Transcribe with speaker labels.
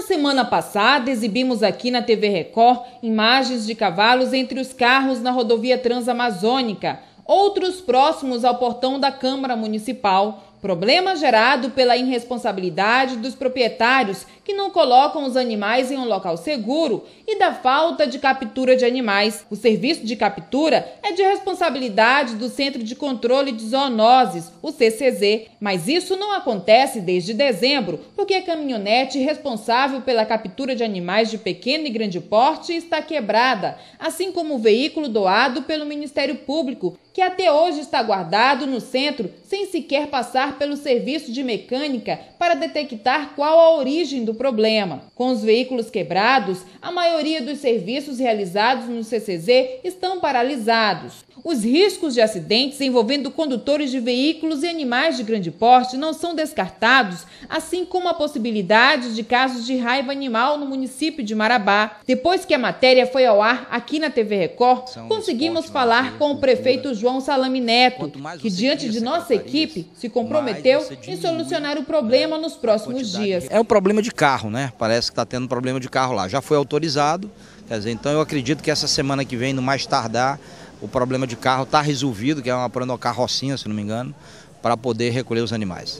Speaker 1: Na semana passada, exibimos aqui na TV Record imagens de cavalos entre os carros na rodovia Transamazônica, outros próximos ao portão da Câmara Municipal. Problema gerado pela irresponsabilidade dos proprietários que não colocam os animais em um local seguro e da falta de captura de animais. O serviço de captura é de responsabilidade do Centro de Controle de Zoonoses, o CCZ, mas isso não acontece desde dezembro, porque a caminhonete responsável pela captura de animais de pequeno e grande porte está quebrada, assim como o veículo doado pelo Ministério Público, que até hoje está guardado no centro sem sequer passar passar pelo serviço de mecânica para detectar qual a origem do problema. Com os veículos quebrados, a maioria dos serviços realizados no CCZ estão paralisados. Os riscos de acidentes envolvendo condutores de veículos e animais de grande porte não são descartados, assim como a possibilidade de casos de raiva animal no município de Marabá. Depois que a matéria foi ao ar aqui na TV Record, são conseguimos esporte, falar com o prefeito João Salame Neto, que diante de nossa equipe se comprometeu prometeu em solucionar o problema né, nos próximos dias. É o problema de carro,
Speaker 2: né? Parece que está tendo problema de carro lá. Já foi autorizado, quer dizer, então eu acredito que essa semana que vem, no mais tardar, o problema de carro está resolvido, que é uma, uma carrocinha, se não me engano, para poder recolher os animais.